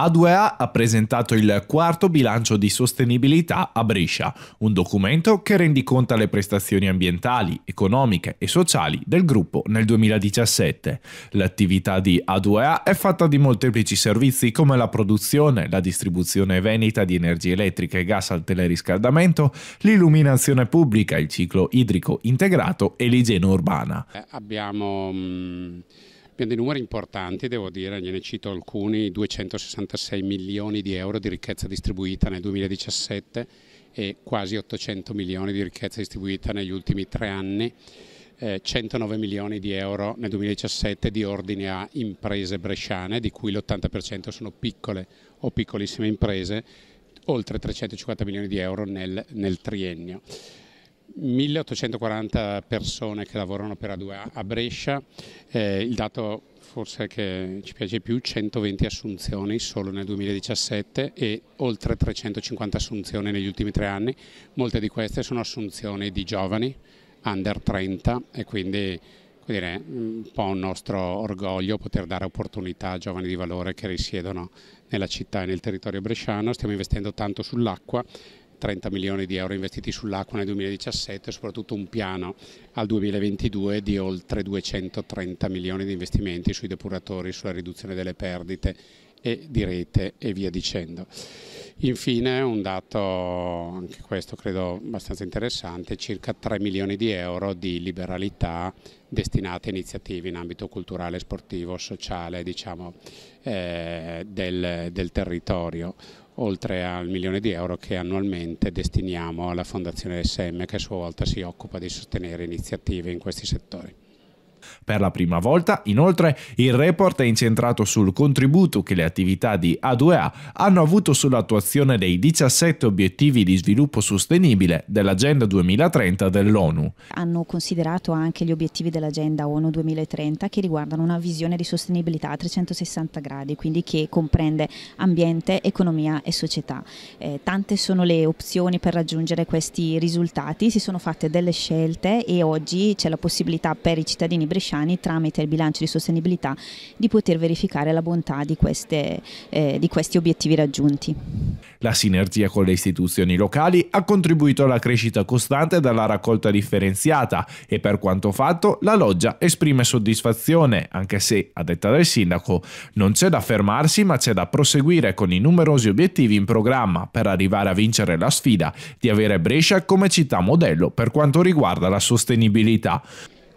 A2A ha presentato il quarto bilancio di sostenibilità a Brescia, un documento che rendiconta le prestazioni ambientali, economiche e sociali del gruppo nel 2017. L'attività di A2A è fatta di molteplici servizi come la produzione, la distribuzione veneta di energia elettrica e gas al teleriscaldamento, l'illuminazione pubblica, il ciclo idrico integrato e l'igiene urbana. Eh, abbiamo... Mh mm, Abbiamo dei numeri importanti, devo dire, ne cito alcuni, 266 milioni di euro di ricchezza distribuita nel 2017 e quasi 800 milioni di ricchezza distribuita negli ultimi tre anni. 109 eh, milioni di euro nel 2017 di ordine a imprese bresciane, di cui l'80% sono piccole o piccolissime imprese, oltre 350 milioni di euro nel, nel triennio. 1840 persone che lavorano per A2 a Brescia, eh, il dato forse che ci piace più, 120 assunzioni solo nel 2017 e oltre 350 assunzioni negli ultimi tre anni, molte di queste sono assunzioni di giovani, under 30 e quindi dire, un po' un nostro orgoglio poter dare opportunità a giovani di valore che risiedono nella città e nel territorio bresciano, stiamo investendo tanto sull'acqua 30 milioni di euro investiti sull'acqua nel 2017 e soprattutto un piano al 2022 di oltre 230 milioni di investimenti sui depuratori, sulla riduzione delle perdite e di rete e via dicendo. Infine un dato, anche questo credo abbastanza interessante, circa 3 milioni di euro di liberalità destinate a iniziative in ambito culturale, sportivo, sociale diciamo, eh, del, del territorio oltre al milione di euro che annualmente destiniamo alla Fondazione SM che a sua volta si occupa di sostenere iniziative in questi settori. Per la prima volta, inoltre, il report è incentrato sul contributo che le attività di A2A hanno avuto sull'attuazione dei 17 obiettivi di sviluppo sostenibile dell'Agenda 2030 dell'ONU. Hanno considerato anche gli obiettivi dell'Agenda ONU 2030 che riguardano una visione di sostenibilità a 360 gradi, quindi che comprende ambiente, economia e società. Eh, tante sono le opzioni per raggiungere questi risultati, si sono fatte delle scelte e oggi c'è la possibilità per i cittadini bresciani tramite il bilancio di sostenibilità di poter verificare la bontà di, queste, eh, di questi obiettivi raggiunti. La sinergia con le istituzioni locali ha contribuito alla crescita costante della raccolta differenziata e per quanto fatto la loggia esprime soddisfazione, anche se, a detta del sindaco, non c'è da fermarsi ma c'è da proseguire con i numerosi obiettivi in programma per arrivare a vincere la sfida di avere Brescia come città modello per quanto riguarda la sostenibilità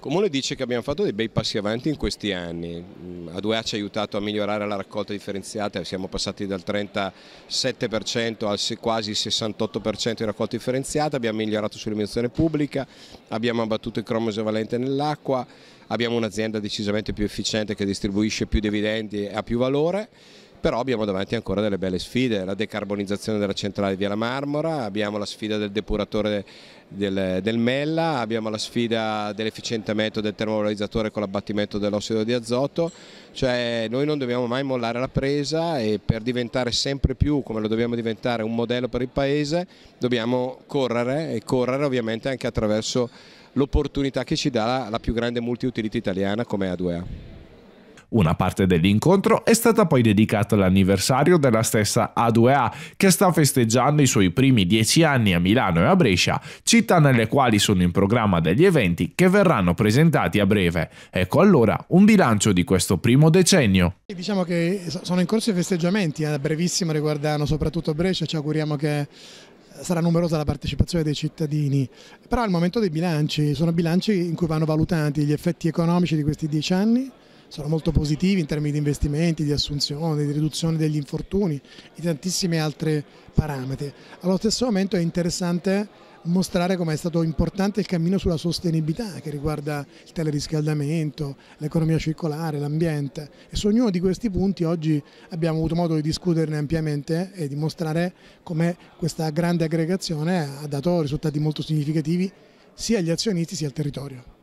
comune dice che abbiamo fatto dei bei passi avanti in questi anni, A2A mm, ci ha aiutato a migliorare la raccolta differenziata, siamo passati dal 37% al quasi 68% di raccolta differenziata, abbiamo migliorato sull'immigrazione pubblica, abbiamo abbattuto il cromo esavalente nell'acqua, abbiamo un'azienda decisamente più efficiente che distribuisce più dividendi e ha più valore però abbiamo davanti ancora delle belle sfide, la decarbonizzazione della centrale di Via la Marmora, abbiamo la sfida del depuratore del, del Mella, abbiamo la sfida dell'efficientamento del termovalorizzatore con l'abbattimento dell'ossido di azoto, cioè noi non dobbiamo mai mollare la presa e per diventare sempre più, come lo dobbiamo diventare, un modello per il Paese, dobbiamo correre e correre ovviamente anche attraverso l'opportunità che ci dà la, la più grande multi italiana come A2A. Una parte dell'incontro è stata poi dedicata all'anniversario della stessa A2A, che sta festeggiando i suoi primi dieci anni a Milano e a Brescia, città nelle quali sono in programma degli eventi che verranno presentati a breve. Ecco allora un bilancio di questo primo decennio. Diciamo che sono in corso i festeggiamenti, a eh, brevissimo riguardano soprattutto Brescia, ci auguriamo che sarà numerosa la partecipazione dei cittadini, però al momento dei bilanci, sono bilanci in cui vanno valutati gli effetti economici di questi dieci anni, sono molto positivi in termini di investimenti, di assunzione, di riduzione degli infortuni e tantissimi altri parametri. Allo stesso momento è interessante mostrare come è stato importante il cammino sulla sostenibilità che riguarda il teleriscaldamento, l'economia circolare, l'ambiente e su ognuno di questi punti oggi abbiamo avuto modo di discuterne ampiamente e di mostrare come questa grande aggregazione ha dato risultati molto significativi sia agli azionisti sia al territorio.